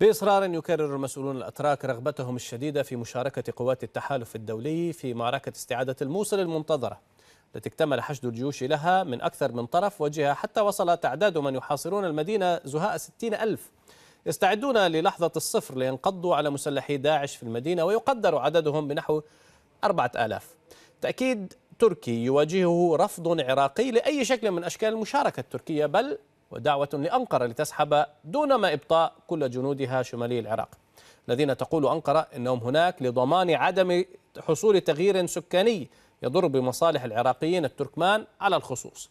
بإصرار يكرر المسؤولون الأتراك رغبتهم الشديدة في مشاركة قوات التحالف الدولي في معركة استعادة الموصل المنتظرة التي اكتمل حشد الجيوش لها من أكثر من طرف وجهة حتى وصل تعداد من يحاصرون المدينة زهاء ستين ألف يستعدون للحظة الصفر لينقضوا على مسلحي داعش في المدينة ويقدر عددهم بنحو 4000 تأكيد تركي يواجهه رفض عراقي لأي شكل من أشكال المشاركة التركية بل ودعوة لأنقرة لتسحب دون ما إبطاء كل جنودها شمالي العراق الذين تقول أنقرة أنهم هناك لضمان عدم حصول تغيير سكاني يضر بمصالح العراقيين التركمان على الخصوص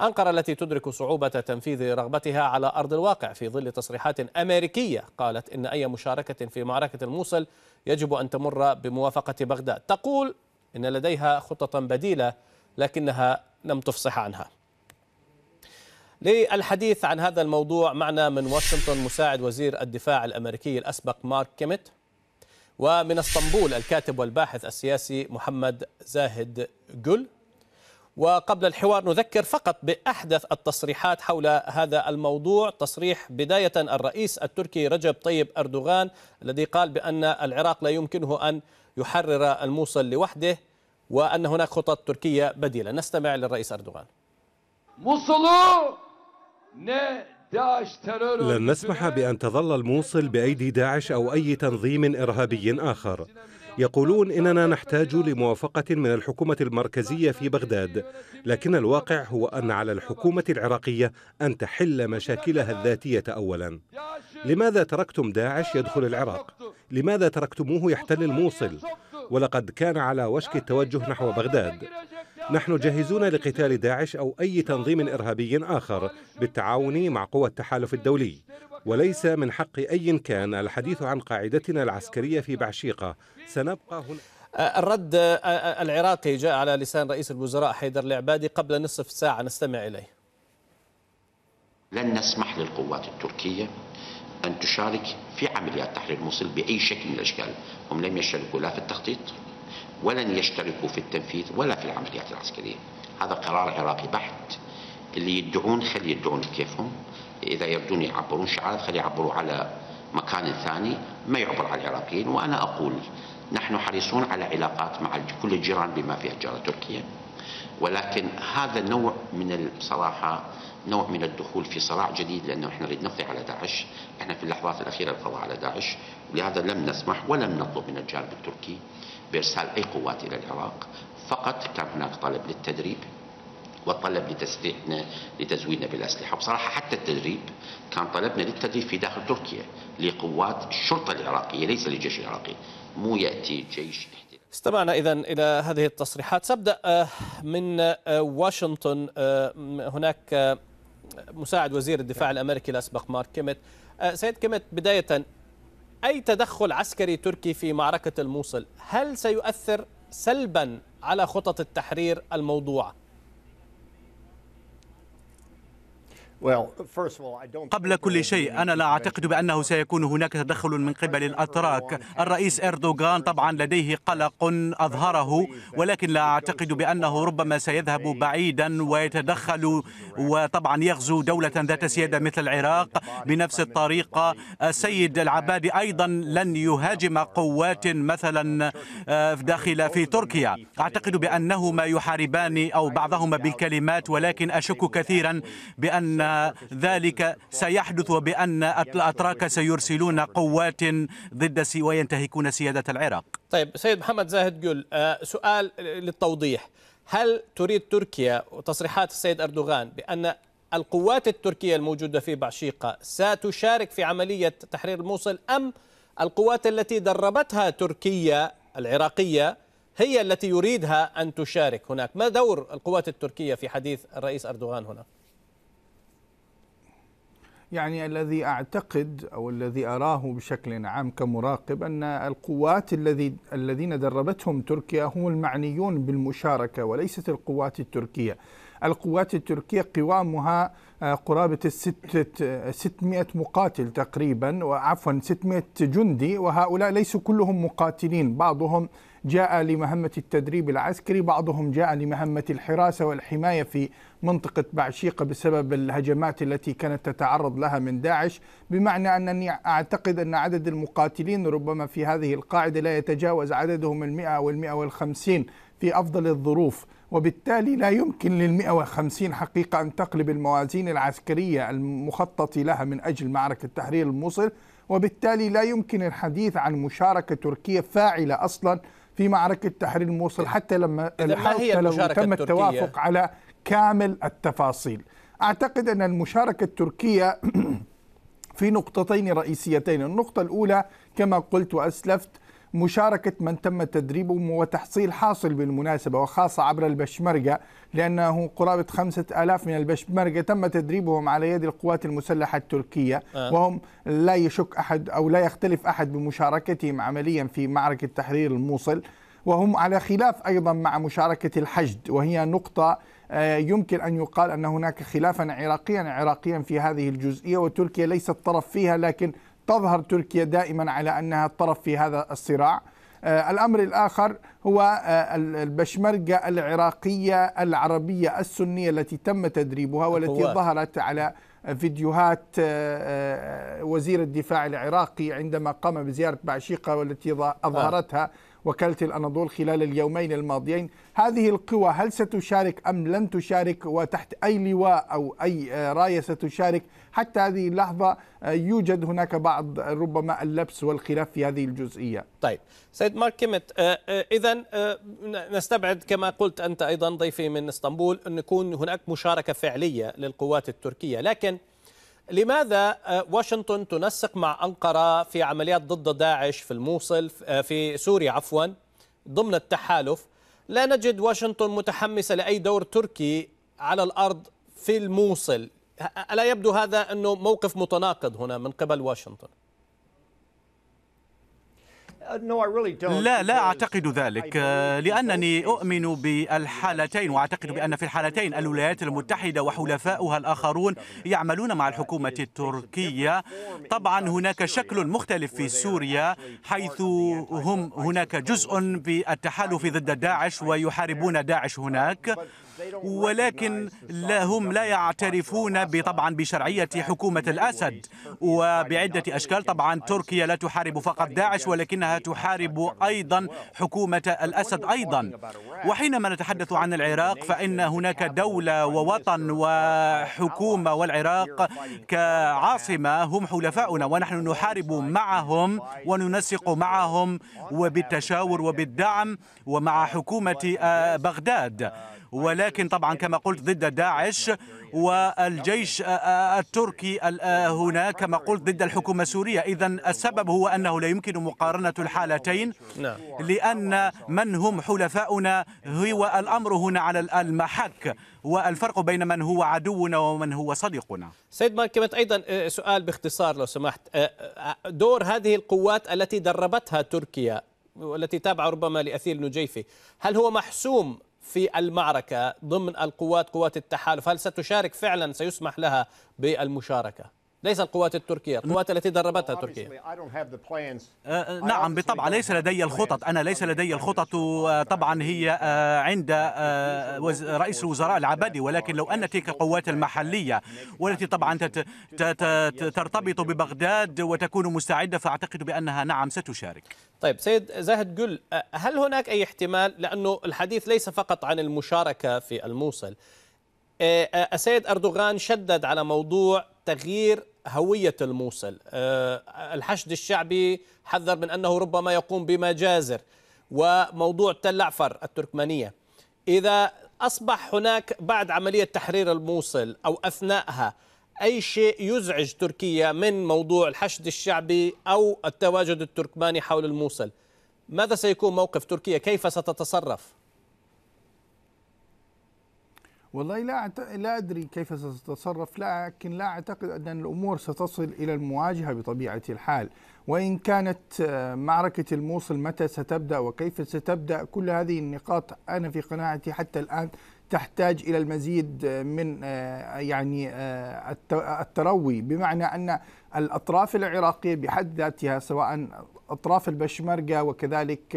أنقرة التي تدرك صعوبة تنفيذ رغبتها على أرض الواقع في ظل تصريحات أمريكية قالت إن أي مشاركة في معركة الموصل يجب أن تمر بموافقة بغداد تقول إن لديها خطة بديلة لكنها لم تفصح عنها للحديث عن هذا الموضوع معنا من واشنطن مساعد وزير الدفاع الأمريكي الأسبق مارك كيميت ومن اسطنبول الكاتب والباحث السياسي محمد زاهد جل وقبل الحوار نذكر فقط بأحدث التصريحات حول هذا الموضوع تصريح بداية الرئيس التركي رجب طيب أردوغان الذي قال بأن العراق لا يمكنه أن يحرر الموصل لوحده وأن هناك خطط تركية بديلة نستمع للرئيس أردوغان موصلو لن نسمح بأن تظل الموصل بأيدي داعش أو أي تنظيم إرهابي آخر يقولون إننا نحتاج لموافقة من الحكومة المركزية في بغداد لكن الواقع هو أن على الحكومة العراقية أن تحل مشاكلها الذاتية أولا لماذا تركتم داعش يدخل العراق؟ لماذا تركتموه يحتل الموصل؟ ولقد كان على وشك التوجه نحو بغداد نحن جاهزون لقتال داعش أو أي تنظيم إرهابي آخر بالتعاون مع قوى التحالف الدولي وليس من حق أي كان الحديث عن قاعدتنا العسكرية في بعشيقة سنبقى هنا أه، الرد أه، أه، العراقي جاء على لسان رئيس الوزراء حيدر العبادي قبل نصف ساعة نستمع إليه لن نسمح للقوات التركية أن تشارك في عمليات تحرير موصل بأي شكل من الأشكال هم لم يشاركوا لا في التخطيط ولن يشتركوا في التنفيذ ولا في العمليات العسكريه هذا قرار عراقي بحت اللي يدعون خلي يدعون بكيفهم اذا يبدون يعبرون شعار خلي يعبروا على مكان ثاني ما يعبر على العراقيين وانا اقول نحن حريصون على علاقات مع كل الجيران بما فيها الجاره تركيا ولكن هذا النوع من بصراحه نوع من الدخول في صراع جديد لانه احنا نريد نقضي على داعش، احنا في اللحظات الاخيره القضاء على داعش، ولهذا لم نسمح ولم نطلب من الجانب التركي بارسال اي قوات الى العراق، فقط كان هناك طلب للتدريب وطلب لتسليحنا لتزويدنا بالاسلحه، وبصراحه حتى التدريب كان طلبنا للتدريب في داخل تركيا لقوات الشرطه العراقيه ليس للجيش العراقي، مو ياتي جيش استمعنا إذا إلى هذه التصريحات سأبدأ آه، من آه، واشنطن آه، هناك مساعد وزير الدفاع نعم. الأمريكي الأسبق مارك كيمت آه، سيد كيمت بداية أي تدخل عسكري تركي في معركة الموصل هل سيؤثر سلبا على خطط التحرير الموضوعة قبل كل شيء أنا لا أعتقد بأنه سيكون هناك تدخل من قبل الأتراك الرئيس إردوغان طبعا لديه قلق أظهره ولكن لا أعتقد بأنه ربما سيذهب بعيدا ويتدخل وطبعا يغزو دولة ذات سيادة مثل العراق بنفس الطريقة السيد العبادي أيضا لن يهاجم قوات مثلا آه، داخل في تركيا أعتقد بأنهما يحاربان أو بعضهما بالكلمات ولكن أشك كثيرا بأن ذلك سيحدث وبأن الأتراك سيرسلون قوات ضد سي وينتهكون سيادة العراق طيب سيد محمد زاهد جل آه، سؤال للتوضيح هل تريد تركيا وتصريحات السيد أردوغان بأن القوات التركية الموجودة في بعشيقة ستشارك في عملية تحرير الموصل أم القوات التي دربتها تركيا العراقية هي التي يريدها أن تشارك هناك ما دور القوات التركية في حديث الرئيس أردوغان هنا؟ يعني الذي أعتقد أو الذي أراه بشكل عام كمراقب أن القوات الذي الذين دربتهم تركيا هم المعنيون بالمشاركة وليست القوات التركية القوات التركية قوامها آه، قرابة الستة 600 مقاتل تقريبا وعفوا 600 جندي وهؤلاء ليسوا كلهم مقاتلين بعضهم جاء لمهمة التدريب العسكري بعضهم جاء لمهمة الحراسة والحماية في منطقة بعشيقة بسبب الهجمات التي كانت تتعرض لها من داعش بمعنى أنني أعتقد أن عدد المقاتلين ربما في هذه القاعدة لا يتجاوز عددهم المئة والمئة والخمسين في أفضل الظروف وبالتالي لا يمكن لل150 حقيقة أن تقلب الموازين العسكرية المخطط لها من أجل معركة تحرير الموصل وبالتالي لا يمكن الحديث عن مشاركة تركية فاعلة أصلا في معركة تحرير الموصل حتى لما ما هي لو تم التوافق على كامل التفاصيل أعتقد أن المشاركة التركية في نقطتين رئيسيتين النقطة الأولى كما قلت وأسلفت مشاركة من تم تدريبهم وتحصيل حاصل بالمناسبة وخاصة عبر البشمركة لأنه قرابة خمسة آلاف من البشمركة تم تدريبهم على يد القوات المسلحة التركية آه. وهم لا يشك أحد أو لا يختلف أحد بمشاركتهم عمليا في معركة تحرير الموصل وهم على خلاف أيضا مع مشاركة الحشد وهي نقطة آه، يمكن أن يقال أن هناك خلافا عراقيا عراقيا في هذه الجزئية وتركيا ليست طرف فيها لكن تظهر تركيا دائما على انها الطرف في هذا الصراع آه، الامر الاخر هو آه، البشمركه العراقيه العربيه السنيه التي تم تدريبها والتي ظهرت على فيديوهات آه، وزير الدفاع العراقي عندما قام بزياره بعشيقه والتي اظهرتها وكالة الأناضول خلال اليومين الماضيين هذه القوى هل ستشارك أم لن تشارك وتحت أي لواء أو أي آه، راية ستشارك حتى هذه اللحظة آه، يوجد هناك بعض ربما اللبس والخلاف في هذه الجزئية طيب سيد مارك كيمت إذا آه، نستبعد كما قلت أنت أيضا ضيفي من اسطنبول أن يكون هناك مشاركة فعلية للقوات التركية لكن لماذا آه، واشنطن تنسق مع أنقرة في عمليات ضد داعش في الموصل آه، في سوريا عفوا ضمن التحالف لا نجد واشنطن متحمسة لأي دور تركي على الأرض في الموصل ألا يبدو هذا أنه موقف متناقض هنا من قبل واشنطن Uh, لا لا أعتقد ذلك آه، لأنني أؤمن بالحالتين وأعتقد بأن في الحالتين الولايات المتحدة وحلفاؤها الآخرون يعملون مع الحكومة التركية طبعا هناك شكل مختلف في سوريا حيث هم هناك جزء بالتحالف ضد داعش ويحاربون داعش هناك ولكن لا هم لا يعترفون طبعا بشرعية حكومة الأسد وبعدة أشكال طبعا تركيا لا تحارب فقط داعش ولكنها تحارب أيضا حكومة الأسد أيضا وحينما نتحدث عن العراق فإن هناك دولة ووطن وحكومة والعراق كعاصمة هم حلفاؤنا ونحن نحارب معهم وننسق معهم وبالتشاور وبالدعم ومع حكومة بغداد ولكن طبعا كما قلت ضد داعش والجيش آه، آه، التركي آه، هناك كما قلت ضد الحكومة السورية إذا السبب هو أنه لا يمكن مقارنة الحالتين نعم. لأن من هم حلفاؤنا هو الأمر هنا على المحك والفرق بين من هو عدونا ومن هو صديقنا سيد مالك أيضا سؤال باختصار لو سمحت دور هذه القوات التي دربتها تركيا والتي تابعة ربما لأثير نجيفي هل هو محسوم في المعركة ضمن القوات قوات التحالف هل ستشارك فعلا سيسمح لها بالمشاركة ليس القوات التركية القوات التي دربتها تركيا آه، آه، نعم بالطبع ليس لدي الخطط أنا ليس لدي الخطط طبعا هي آه، عند رئيس الوزراء العبدي ولكن لو أن تلك القوات المحلية والتي طبعا ترتبط ببغداد وتكون مستعدة فأعتقد بأنها نعم ستشارك طيب سيد زاهد قل هل هناك أي احتمال لأنه الحديث ليس فقط عن المشاركة في الموصل السيد أردوغان شدد على موضوع تغيير هوية الموصل آه، الحشد الشعبي حذر من أنه ربما يقوم بمجازر وموضوع تل عفر التركمانية إذا أصبح هناك بعد عملية تحرير الموصل أو أثناءها أي شيء يزعج تركيا من موضوع الحشد الشعبي أو التواجد التركماني حول الموصل ماذا سيكون موقف تركيا كيف ستتصرف؟ والله لا لا ادري كيف ستتصرف لكن لا اعتقد ان الامور ستصل الى المواجهه بطبيعه الحال وان كانت آه، معركه الموصل متى ستبدا وكيف ستبدا كل هذه النقاط انا في قناعتي حتى الان تحتاج الى المزيد آه، من آه، يعني التروي بمعنى ان الاطراف العراقيه بحد ذاتها سواء اطراف البشمركه وكذلك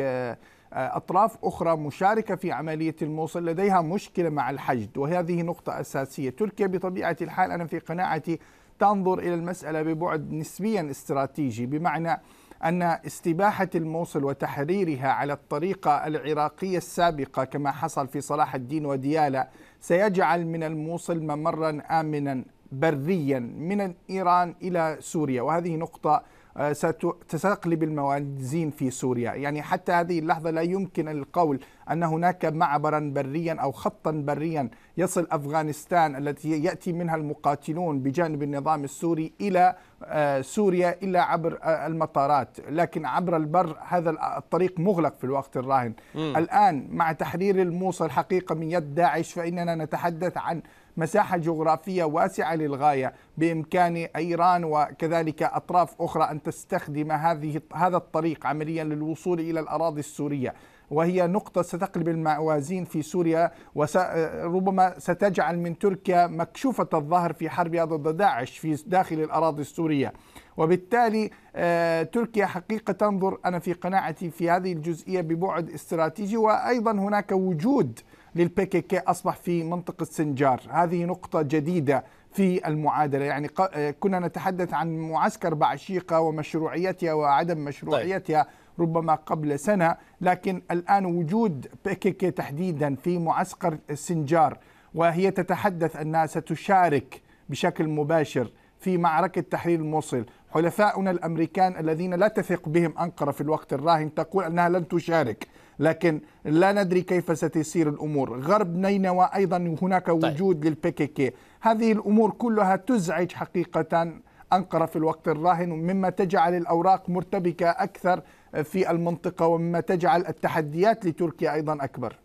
آه، أطراف أخرى مشاركة في عملية الموصل لديها مشكلة مع الحشد وهذه نقطة أساسية تركيا بطبيعة الحال أنا في قناعتي تنظر إلى المسألة ببعد نسبيا استراتيجي بمعنى أن استباحة الموصل وتحريرها على الطريقة العراقية السابقة كما حصل في صلاح الدين وديالة سيجعل من الموصل ممرا آمنا بريا من إيران إلى سوريا وهذه نقطة آه، ستقلب الموازين في سوريا يعني حتى هذه اللحظة لا يمكن القول أن هناك معبرا بريا أو خطا بريا يصل أفغانستان التي يأتي منها المقاتلون بجانب النظام السوري إلى آه، سوريا إلا عبر آه، المطارات لكن عبر البر هذا الطريق مغلق في الوقت الراهن م. الآن مع تحرير الموصل حقيقة من يد داعش فإننا نتحدث عن مساحة جغرافية واسعة للغاية بإمكان إيران وكذلك أطراف أخرى أن تستخدم هذه هذا الطريق عمليا للوصول إلى الأراضي السورية وهي نقطة ستقلب الموازين في سوريا وربما ستجعل من تركيا مكشوفة الظهر في حربها ضد داعش في داخل الأراضي السورية وبالتالي آه، تركيا حقيقة تنظر أنا في قناعتي في هذه الجزئية ببعد استراتيجي وأيضا هناك وجود للبي كي كي أصبح في منطقة سنجار هذه نقطة جديدة في المعادلة يعني آه، كنا نتحدث عن معسكر بعشيقة ومشروعيتها وعدم مشروعيتها طيب. ربما قبل سنة لكن الآن وجود بيكيكي تحديدا في معسكر السنجار وهي تتحدث أنها ستشارك بشكل مباشر في معركة تحرير الموصل حلفاؤنا الأمريكان الذين لا تثق بهم أنقرة في الوقت الراهن تقول أنها لن تشارك لكن لا ندري كيف ستسير الأمور غرب نينوى أيضا هناك طيب. وجود طيب. للبيكيكي هذه الأمور كلها تزعج حقيقة أنقرة في الوقت الراهن مما تجعل الأوراق مرتبكة أكثر في المنطقة ومما تجعل التحديات لتركيا أيضا أكبر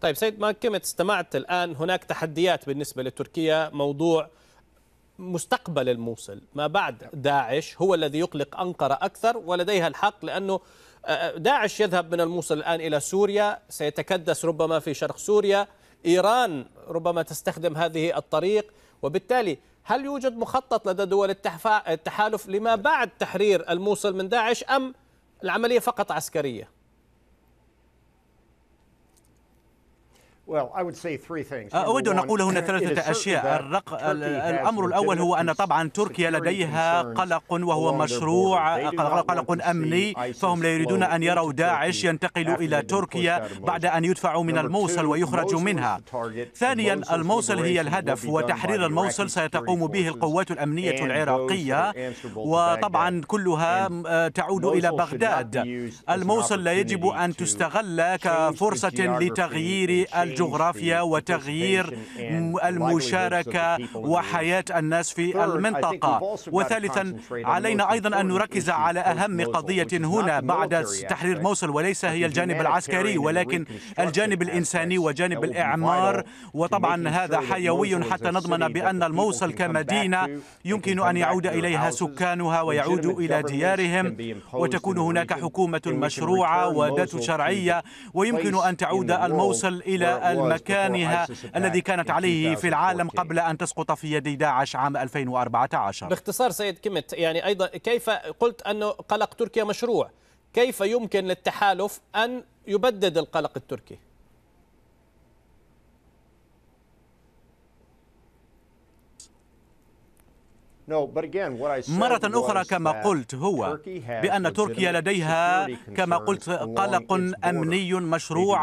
طيب سيد ما استمعت الآن هناك تحديات بالنسبة لتركيا موضوع مستقبل الموصل ما بعد داعش هو الذي يقلق أنقرة أكثر ولديها الحق لأنه آه، آه، داعش يذهب من الموصل الآن إلى سوريا سيتكدس ربما في شرق سوريا إيران ربما تستخدم هذه الطريق وبالتالي هل يوجد مخطط لدى دول التحالف لما بعد تحرير الموصل من داعش أم العملية فقط عسكرية؟ أود أن أقول هنا ثلاثة أشياء الأمر الأول هو أن طبعا تركيا لديها قلق وهو مشروع قلق أمني فهم لا يريدون أن يروا داعش ينتقل إلى تركيا بعد أن يدفعوا من الموصل ويخرجوا منها ثانيا الموصل هي الهدف وتحرير الموصل ستقوم به القوات الأمنية العراقية وطبعا كلها آه، تعود إلى بغداد الموصل لا يجب أن تستغل كفرصة لتغيير الجو الجغرافيا وتغيير المشاركة وحياة الناس في المنطقة وثالثا علينا أيضا أن نركز على أهم قضية هنا بعد تحرير موصل وليس هي الجانب العسكري ولكن الجانب الإنساني وجانب الإعمار وطبعا هذا حيوي حتى نضمن بأن الموصل كمدينة يمكن أن يعود إليها سكانها ويعودوا إلى ديارهم وتكون هناك حكومة مشروعة وذات شرعية ويمكن أن تعود الموصل إلى مكانها الذي كانت عليه في العالم قبل أن تسقط في يد داعش عام 2014 باختصار سيد كيمت يعني أيضا كيف قلت أنه قلق تركيا مشروع كيف يمكن للتحالف أن يبدد القلق التركي مرة أخرى كما قلت هو بأن تركيا لديها كما قلت قلق أمني مشروع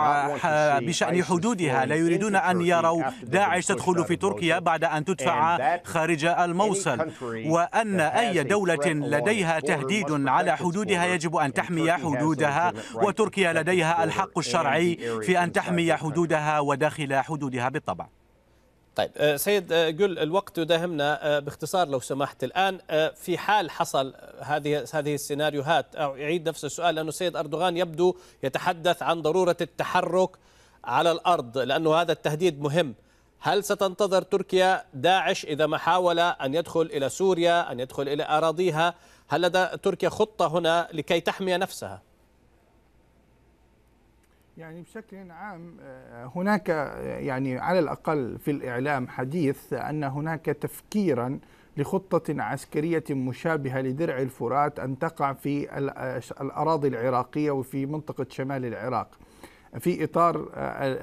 بشأن حدودها لا يريدون أن يروا داعش تدخل في تركيا بعد أن تدفع خارج الموصل وأن أي دولة لديها تهديد على حدودها يجب أن تحمي حدودها وتركيا لديها الحق الشرعي في أن تحمي حدودها وداخل حدودها بالطبع طيب آه، سيد آه، قل الوقت يداهمنا آه، باختصار لو سمحت الآن في حال حصل هذه هذه السيناريوهات أعيد نفس السؤال لأنه السيد أردوغان يبدو يتحدث عن ضرورة التحرك على الأرض لأنه هذا التهديد مهم هل ستنتظر تركيا داعش إذا ما حاول أن يدخل إلى سوريا أن يدخل إلى أراضيها هل لدى تركيا خطة هنا لكي تحمي نفسها؟ يعني بشكل عام آه، هناك آه، يعني على الأقل في الإعلام حديث أن هناك تفكيرا لخطة عسكرية مشابهة لدرع الفرات أن تقع في آه، الأراضي العراقية وفي منطقة شمال العراق في إطار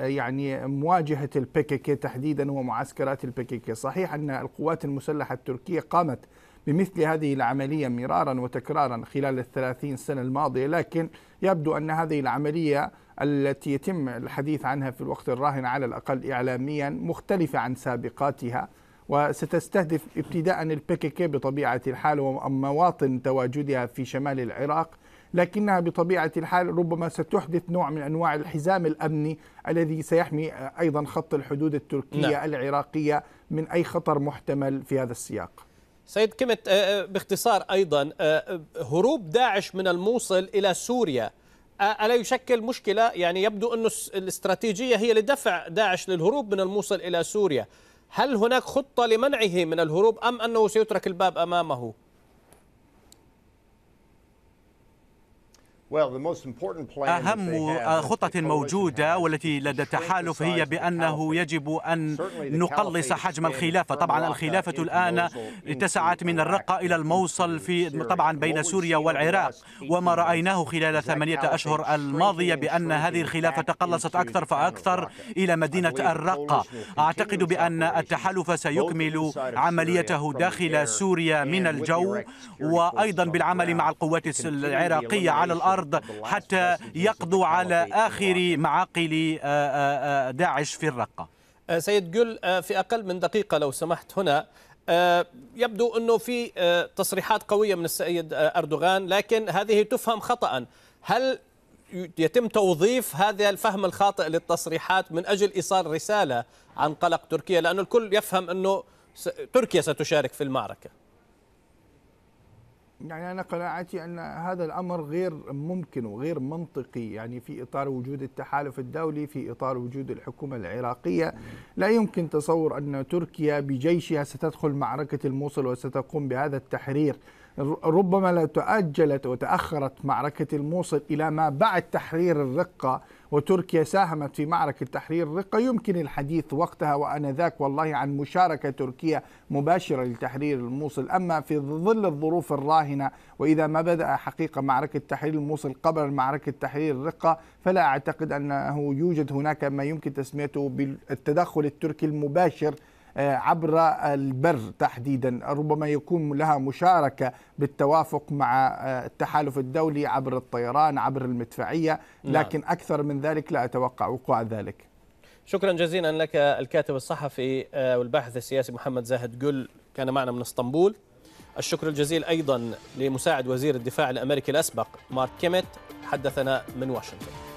يعني مواجهة البيكيكي تحديدا ومعسكرات البيكيكي صحيح أن القوات المسلحة التركية قامت بمثل هذه العملية مرارا وتكرارا خلال الثلاثين سنة الماضية لكن يبدو أن هذه العملية التي يتم الحديث عنها في الوقت الراهن على الأقل إعلاميا مختلفة عن سابقاتها وستستهدف ابتداء البكك بطبيعة الحال ومواطن تواجدها في شمال العراق لكنها بطبيعة الحال ربما ستحدث نوع من أنواع الحزام الأمني الذي سيحمي أيضا خط الحدود التركية نعم. العراقية من أي خطر محتمل في هذا السياق سيد كمت آه، آه، باختصار أيضا آه، هروب داعش من الموصل إلى سوريا ألا يشكل مشكلة يعني يبدو أن الاستراتيجية هي لدفع داعش للهروب من الموصل إلى سوريا هل هناك خطة لمنعه من الهروب أم أنه سيترك الباب أمامه؟ أهم خطة موجودة والتي لدى التحالف هي بأنه يجب أن نقلص حجم الخلافة طبعا الخلافة الآن اتسعت من الرقة إلى الموصل في طبعا بين سوريا والعراق وما رأيناه خلال ثمانية أشهر الماضية بأن هذه الخلافة تقلصت أكثر فأكثر إلى مدينة الرقة أعتقد بأن التحالف سيكمل عمليته داخل سوريا من الجو وأيضا بالعمل مع القوات العراقية على الأرض الأرض حتى يقضوا على آخر معاقل آه، آه، آه، داعش في الرقة سيد جل في أقل من دقيقة لو سمحت هنا يبدو أنه في تصريحات قوية من السيد أردوغان لكن هذه تفهم خطأ هل يتم توظيف هذا الفهم الخاطئ للتصريحات من أجل إيصال رسالة عن قلق تركيا لأن الكل يفهم أنه تركيا ستشارك في المعركة يعني أنا قناعتي أن هذا الأمر غير ممكن وغير منطقي يعني في إطار وجود التحالف الدولي في إطار وجود الحكومة العراقية لا يمكن تصور أن تركيا بجيشها ستدخل معركة الموصل وستقوم بهذا التحرير ربما لو تأجلت وتأخرت معركة الموصل إلى ما بعد تحرير الرقة وتركيا ساهمت في معركة تحرير الرقة يمكن الحديث وقتها وأنذاك والله عن مشاركة تركيا مباشرة لتحرير الموصل أما في ظل الظروف الراهنة وإذا ما بدأ حقيقة معركة تحرير الموصل قبل معركة تحرير الرقة فلا أعتقد أنه يوجد هناك ما يمكن تسميته بالتدخل التركي المباشر آه، عبر البر تحديدا ربما يكون لها مشاركة بالتوافق مع آه، التحالف الدولي عبر الطيران عبر المدفعية نعم. لكن أكثر من ذلك لا أتوقع وقوع ذلك شكرا جزيلا لك الكاتب الصحفي آه، والباحث السياسي محمد زاهد جل كان معنا من اسطنبول الشكر الجزيل أيضا لمساعد وزير الدفاع الأمريكي الأسبق مارك كيميت حدثنا من واشنطن